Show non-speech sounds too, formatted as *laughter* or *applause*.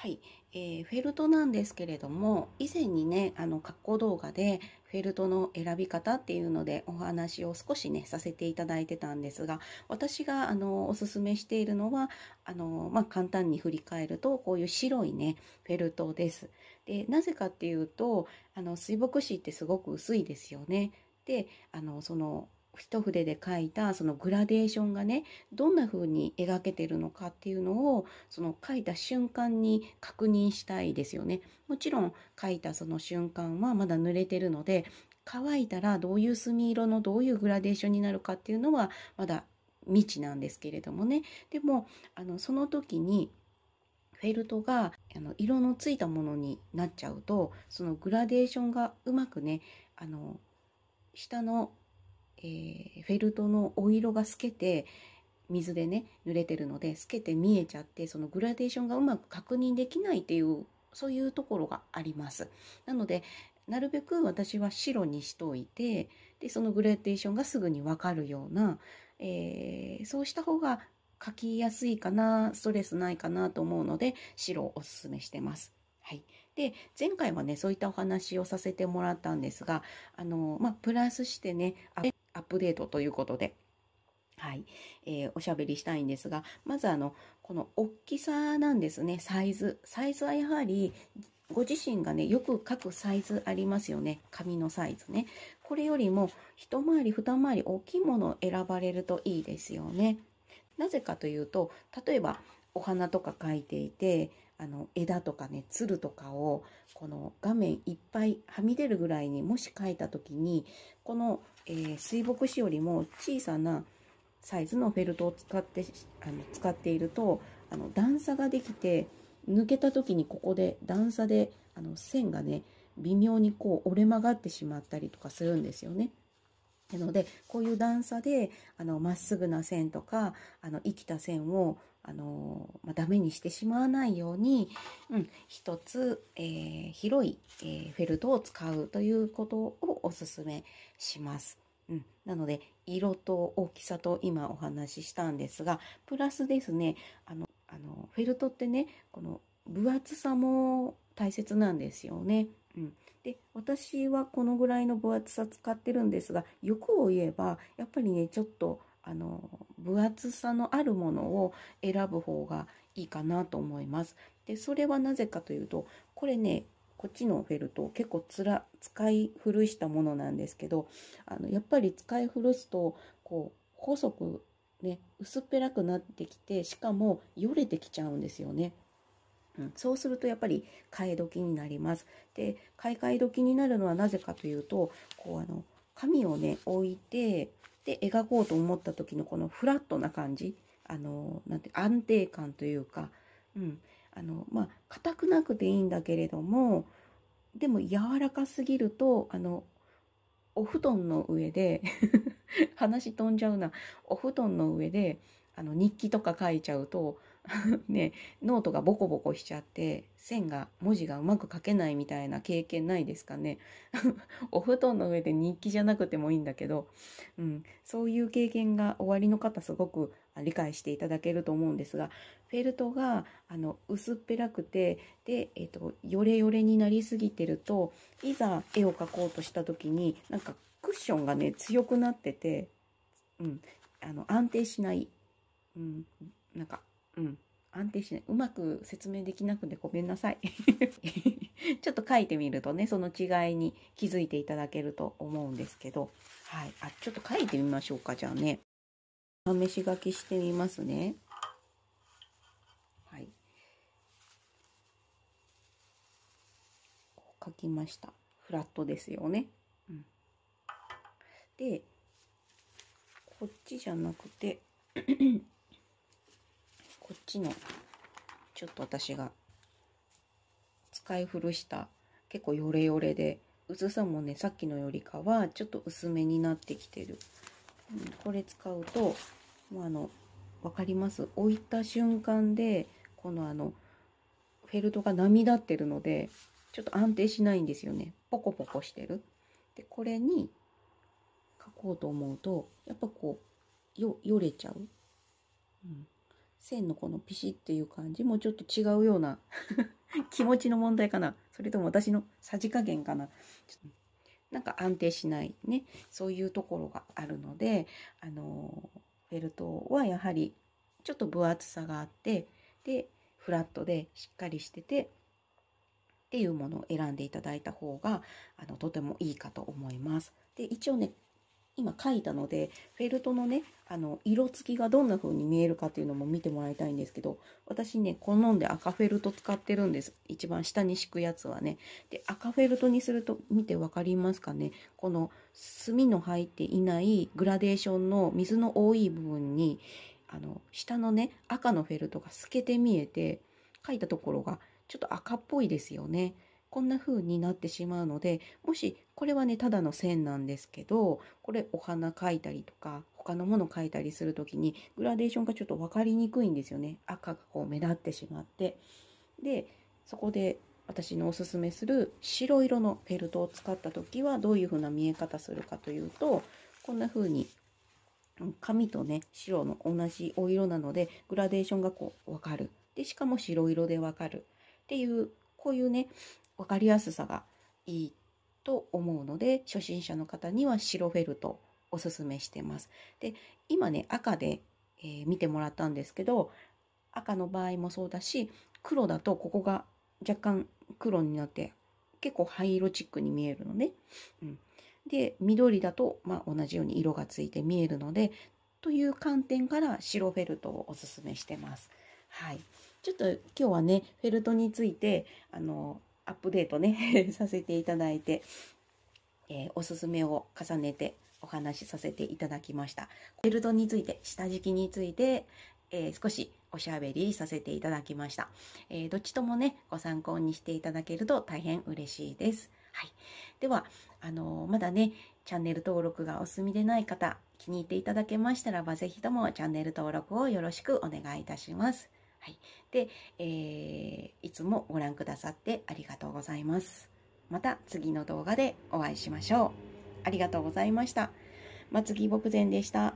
はい、えー、フェルトなんですけれども以前にねあの格好動画でフェルトの選び方っていうのでお話を少しねさせていただいてたんですが私があのおすすめしているのはあの、まあ、簡単に振り返るとこういう白いねフェルトです。でなぜかっていうとあの水墨紙ってすごく薄いですよね。であのその一筆で描いたそのグラデーションがねどんな風に描けてるのかっていうのをその描いた瞬間に確認したいですよね。もちろん描いたその瞬間はまだ濡れてるので乾いたらどういう墨色のどういうグラデーションになるかっていうのはまだ未知なんですけれどもねでもあのその時にフェルトがあの色のついたものになっちゃうとそのグラデーションがうまくねあの下のえー、フェルトのお色が透けて水でね濡れてるので透けて見えちゃってそのグラデーションがうまく確認できないっていうそういうところがあります。なのでなるべく私は白にしといてでそのグラデーションがすぐに分かるような、えー、そうした方が書きやすいかなストレスないかなと思うので白をおすすめしてます。はい、で前回はねそういったお話をさせてもらったんですがあの、まあ、プラスしてねアップデートということで、はいえー、おしゃべりしたいんですが、まずあの、この大きさなんですね、サイズ。サイズはやはり、ご自身がね、よく書くサイズありますよね。紙のサイズね。これよりも、一回り、二回り大きいものを選ばれるといいですよね。なぜかというと、例えば、お花とか書いていて、あの枝とかねつるとかをこの画面いっぱいはみ出るぐらいにもし描いた時にこの、えー、水墨紙よりも小さなサイズのフェルトを使ってあの使っているとあの段差ができて抜けた時にここで段差であの線がね微妙にこう折れ曲がってしまったりとかするんですよね。なのでこういう段差であのまっすぐな線とかあの生きた線をあのまあ、ダメにしてしまわないように、うん、一つ、えー、広い、えー、フェルトを使うということをおすすめします。うん、なので色と大きさと今お話ししたんですがプラスですねあのあのフェルトってねこの分厚さも大切なんですよね。うん、で私はこのぐらいの分厚さ使ってるんですが欲を言えばやっぱりねちょっとあの分厚さのあるものを選ぶ方がいいかなと思います。でそれはなぜかというとこれねこっちのフェルト結構つら使い古したものなんですけどあのやっぱり使い古すとこう細くね薄っぺらくなってきてしかもよれてきちゃうんですよね。うん、そうするとやっぱり替え時になります。で買い替え時になるのはなぜかというとこうあの紙をね置いてで描こうと思った時のこのフラットな感じあのなんて安定感というか、うんあのまあ、硬くなくていいんだけれどもでも柔らかすぎるとあのお布団の上で *laughs* 話飛んじゃうなお布団の上であの日記とか書いちゃうと *laughs* ね、ノートがボコボコしちゃって、線が、文字がうまく書けないみたいな経験ないですかね。*laughs* お布団の上で日記じゃなくてもいいんだけど、うん、そういう経験が終わりの方すごく理解していただけると思うんですが、フェルトがあの薄っぺらくて、で、えっ、ー、と、ヨレヨレになりすぎてると、いざ絵を描こうとした時に、なんかクッションがね、強くなってて、うん、あの安定しない、うん、なんかうん、安定しないうまく説明できなくてごめんなさい *laughs* ちょっと書いてみるとねその違いに気づいていただけると思うんですけど、はい、あちょっと書いてみましょうかじゃあね試し書きしてみますね。はい、書きましたフラットですよね。うん、でこっちじゃなくてこっちのちょっと私が使い古した結構ヨレヨレで薄さもねさっきのよりかはちょっと薄めになってきてる、うん、これ使うともうあの分かります置いた瞬間でこのあのフェルトが波立ってるのでちょっと安定しないんですよねポコポコしてるでこれに書こうと思うとやっぱこうよよれちゃう、うん、線のこのピシッっていう感じもちょっと違うような *laughs* 気持ちの問題かなそれとも私のさじ加減かななんか安定しないねそういうところがあるのであのフェルトはやはりちょっと分厚さがあってでフラットでしっかりしててっていうものを選んでいただいた方があのとてもいいかと思います。で一応ね今書いたのでフェルトのねあの色付きがどんな風に見えるかっていうのも見てもらいたいんですけど私ね好んで赤フェルト使ってるんです一番下に敷くやつはねで赤フェルトにすると見て分かりますかねこの墨の入っていないグラデーションの水の多い部分にあの下のね赤のフェルトが透けて見えて描いたところがちょっと赤っぽいですよねこんな風になってしまうのでもしこれはねただの線なんですけどこれお花描いたりとか他のもの描いたりする時にグラデーションがちょっと分かりにくいんですよね赤がこう目立ってしまってでそこで私のおすすめする白色のフェルトを使った時はどういう風な見え方するかというとこんな風に紙とね白の同じお色なのでグラデーションがこう分かるでしかも白色で分かるっていうこういうね分かりやすさがいいと思うので初心者の方には白フェルトおすすめしてます。で今ね赤で、えー、見てもらったんですけど赤の場合もそうだし黒だとここが若干黒になって結構灰色チックに見えるのね。うん、で緑だと、まあ、同じように色がついて見えるのでという観点から白フェルトをおすすめしてます。はい、ちょっと今日はねフェルトについてあのアップデートね *laughs* させていただいて、えー、おすすめを重ねてお話しさせていただきました。フェルトについて、下敷きについて、えー、少しおしゃべりさせていただきました、えー、どっちともね、ご参考にしていただけると大変嬉しいです。はい。では、あのー、まだね、チャンネル登録がお済みでない方、気に入っていただけましたらば、ぜひともチャンネル登録をよろしくお願いいたします。はい、で、えー、いつもご覧くださってありがとうございます。また次の動画でお会いしましょう。ありがとうございました。まつ牧前でした。